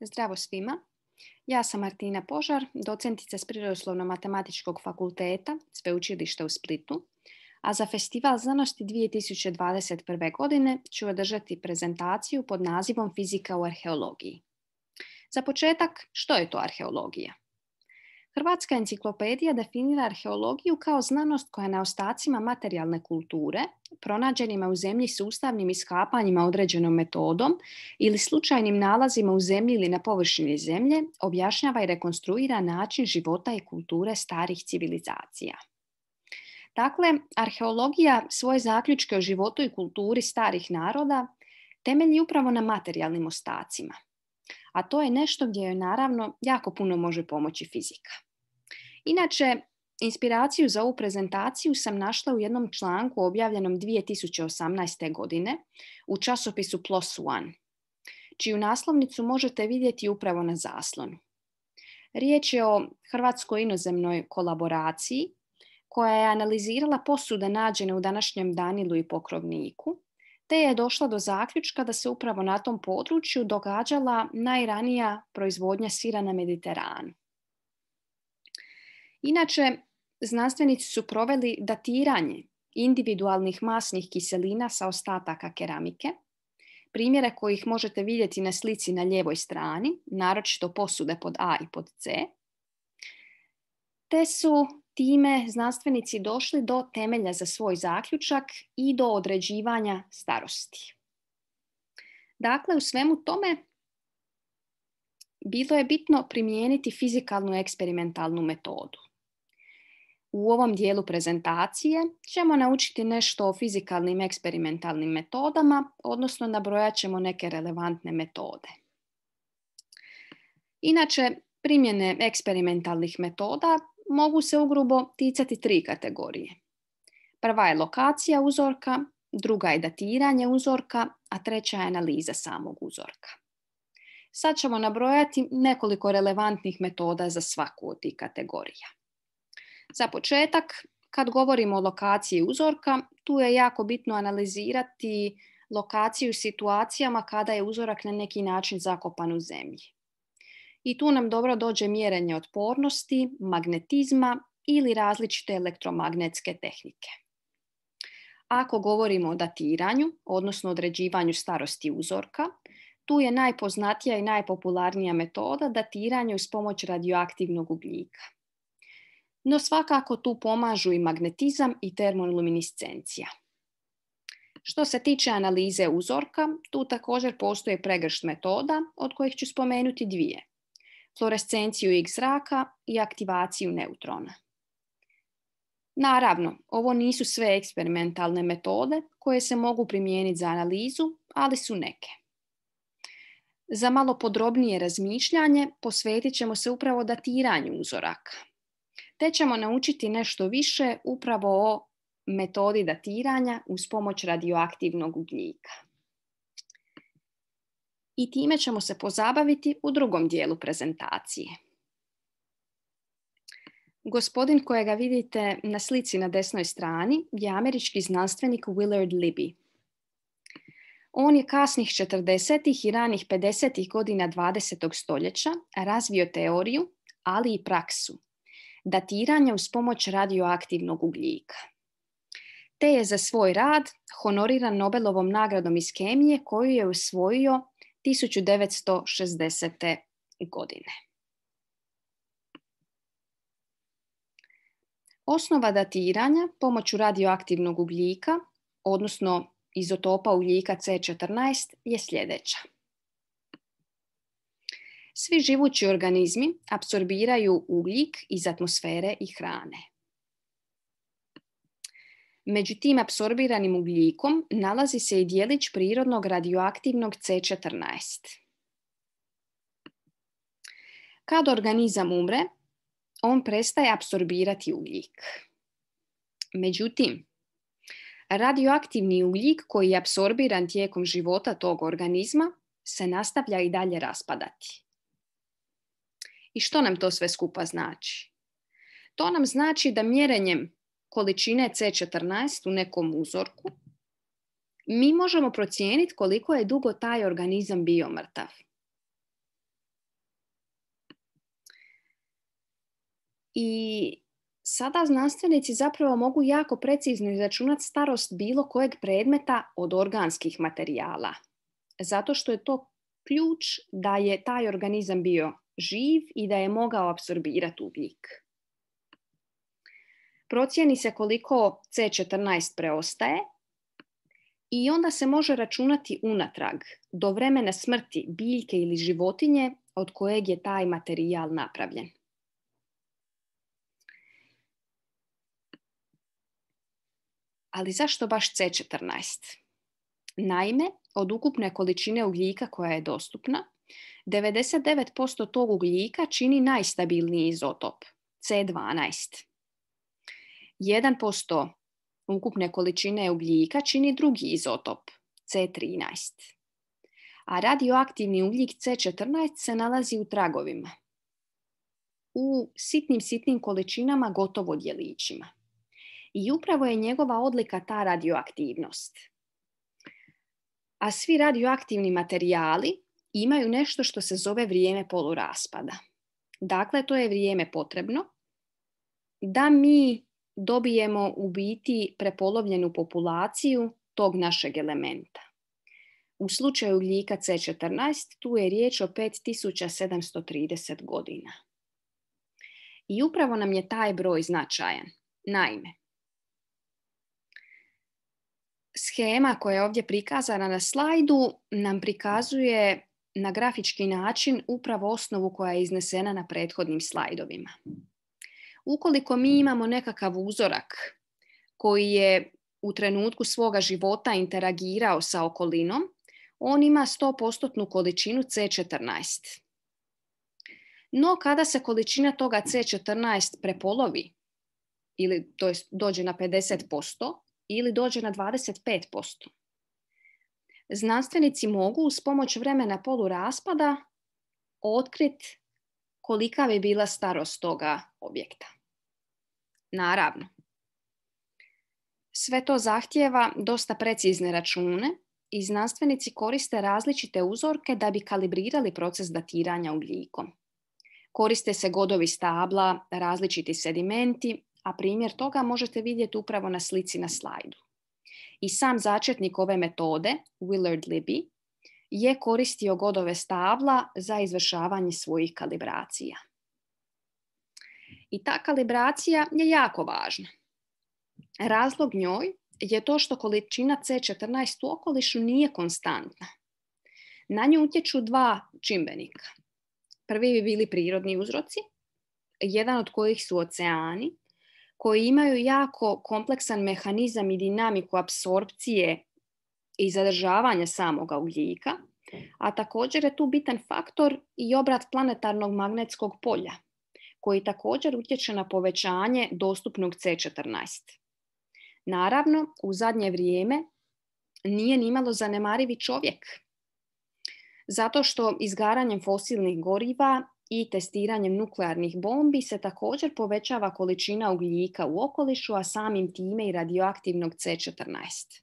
Zdravo svima. Ja sam Martina Požar, docentica s Prirodoslovno-matematičkog fakulteta Sveučilišta u Splitu, a za Festival znanosti 2021. godine ću održati prezentaciju pod nazivom Fizika u arheologiji. Za početak, što je to arheologija? Hrvatska enciklopedija definira arheologiju kao znanost koja na ostacima materijalne kulture, pronađenima u zemlji sustavnim iskapanjima određenom metodom ili slučajnim nalazima u zemlji ili na površini zemlje, objašnjava i rekonstruira način života i kulture starih civilizacija. Dakle, arheologija svoje zaključke o životu i kulturi starih naroda temelji upravo na materijalnim ostacima, a to je nešto gdje joj naravno jako puno može pomoći fizika. Inače, inspiraciju za ovu prezentaciju sam našla u jednom članku objavljenom 2018. godine u časopisu PLOS ONE, čiju naslovnicu možete vidjeti upravo na zaslonu. Riječ je o hrvatskoj inozemnoj kolaboraciji koja je analizirala posude nađene u današnjem Danilu i Pokrovniku, te je došla do zaključka da se upravo na tom području događala najranija proizvodnja sira na Mediteranu. Inače, znanstvenici su proveli datiranje individualnih masnih kiselina sa ostataka keramike, primjere kojih možete vidjeti na slici na lijevoj strani, naročito posude pod A i pod C, te su time znanstvenici došli do temelja za svoj zaključak i do određivanja starosti. Dakle, u svemu tome bilo je bitno primijeniti fizikalnu eksperimentalnu metodu. U ovom dijelu prezentacije ćemo naučiti nešto o fizikalnim eksperimentalnim metodama, odnosno nabrojat ćemo neke relevantne metode. Inače, primjene eksperimentalnih metoda mogu se ugrubo ticati tri kategorije. Prva je lokacija uzorka, druga je datiranje uzorka, a treća je analiza samog uzorka. Sad ćemo nabrojati nekoliko relevantnih metoda za svaku od tih kategorija. Za početak, kad govorimo o lokaciji uzorka, tu je jako bitno analizirati lokaciju situacijama kada je uzorak na neki način zakopan u zemlji. I tu nam dobro dođe mjerenje otpornosti, magnetizma ili različite elektromagnetske tehnike. Ako govorimo o datiranju, odnosno određivanju starosti uzorka, tu je najpoznatija i najpopularnija metoda datiranja uz pomoć radioaktivnog ugljika no svakako tu pomažu i magnetizam i termoluminiscencija. Što se tiče analize uzorka, tu također postoje pregršt metoda, od kojih ću spomenuti dvije. Fluorescenciju X zraka i aktivaciju neutrona. Naravno, ovo nisu sve eksperimentalne metode koje se mogu primijeniti za analizu, ali su neke. Za malo podrobnije razmišljanje posvetit ćemo se upravo datiranju uzoraka, te ćemo naučiti nešto više upravo o metodi datiranja uz pomoć radioaktivnog ugljika. I time ćemo se pozabaviti u drugom dijelu prezentacije. Gospodin kojega vidite na slici na desnoj strani je američki znanstvenik Willard Libby. On je kasnih 40. i ranih 50. godina 20. stoljeća razvio teoriju, ali i praksu datiranja uz pomoć radioaktivnog ugljika. Te je za svoj rad honoriran Nobelovom nagradom iz kemije koju je usvojio 1960. godine. Osnova datiranja pomoću radioaktivnog ugljika, odnosno izotopa ugljika C14, je sljedeća. Svi živući organizmi apsorbiraju ugljik iz atmosfere i hrane. Međutim, tim apsorbiranim ugljikom nalazi se i dijelić prirodnog radioaktivnog C14. Kad organizam umre, on prestaje apsorbirati ugljik. Međutim, radioaktivni ugljik koji je apsorbiran tijekom života tog organizma se nastavlja i dalje raspadati. I što nam to sve skupa znači? To nam znači da mjerenjem količine C14 u nekom uzorku mi možemo procijeniti koliko je dugo taj organizam bio mrtav. I sada znanstvenici zapravo mogu jako precizno izračunati starost bilo kojeg predmeta od organskih materijala. Zato što je to ključ da je taj organizam bio živ i da je mogao apsorbirati ugljik. Procijeni se koliko C14 preostaje i onda se može računati unatrag do vremena smrti biljke ili životinje od kojeg je taj materijal napravljen. Ali zašto baš C14? Naime, od ukupne količine ugljika koja je dostupna, 99% tog ugljika čini najstabilniji izotop, C12. 1% ukupne količine ugljika čini drugi izotop, C13. A radioaktivni ugljik C14 se nalazi u tragovima. U sitnim, sitnim količinama, gotovo djelićima. I upravo je njegova odlika ta radioaktivnost. A svi radioaktivni materijali imaju nešto što se zove vrijeme poluraspada. Dakle, to je vrijeme potrebno da mi dobijemo u biti prepolovljenu populaciju tog našeg elementa. U slučaju ugljika C14 tu je riječ o 5730 godina. I upravo nam je taj broj značajan. Naime, schema koja je ovdje prikazana na slajdu nam prikazuje na grafički način upravo osnovu koja je iznesena na prethodnim slajdovima. Ukoliko mi imamo nekakav uzorak koji je u trenutku svoga života interagirao sa okolinom, on ima 100% količinu C14. No kada se količina toga C14 prepolovi, ili to dođe na 50%, ili dođe na 25%, znanstvenici mogu uz pomoć vremena poluraspada otkriti kolika bi bila starost toga objekta. Naravno, sve to zahtijeva dosta precizne račune i znanstvenici koriste različite uzorke da bi kalibrirali proces datiranja ugljikom. Koriste se godovi stabla, različiti sedimenti, a primjer toga možete vidjeti upravo na slici na slajdu. I sam začetnik ove metode, Willard Libby, je koristio godove stabla za izvršavanje svojih kalibracija. I ta kalibracija je jako važna. Razlog njoj je to što količina C14 u okolišu nije konstantna. Na nju utječu dva čimbenika. Prvi bi bili prirodni uzroci, jedan od kojih su oceani, koji imaju jako kompleksan mehanizam i dinamiku apsorpcije i zadržavanja samoga ugljika, a također je tu bitan faktor i obrat planetarnog magnetskog polja, koji također utječe na povećanje dostupnog C14. Naravno, u zadnje vrijeme nije nimalo zanemarivi čovjek, zato što izgaranjem fosilnih goriva i testiranjem nuklearnih bombi se također povećava količina ugljika u okolišu, a samim time i radioaktivnog C14.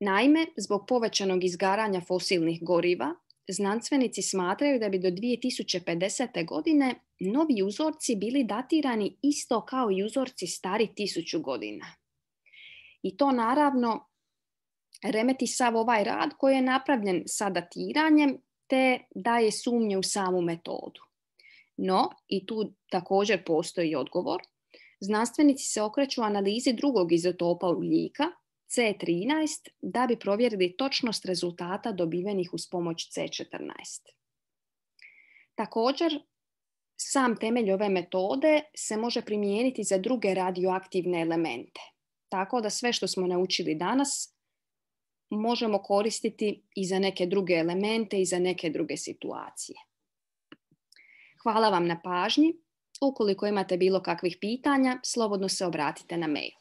Naime, zbog povećanog izgaranja fosilnih goriva, znanstvenici smatraju da bi do 2050. godine novi uzorci bili datirani isto kao i uzorci stari tisuću godina. I to naravno remeti sav ovaj rad koji je napravljen sa datiranjem te daje sumnje u samu metodu. No, i tu također postoji odgovor, znanstvenici se okreću analizi drugog izotopa ugljika, C13, da bi provjerili točnost rezultata dobivenih uz pomoć C14. Također, sam temelj ove metode se može primijeniti za druge radioaktivne elemente. Tako da sve što smo naučili danas možemo koristiti i za neke druge elemente i za neke druge situacije. Hvala vam na pažnji. Ukoliko imate bilo kakvih pitanja, slobodno se obratite na mail.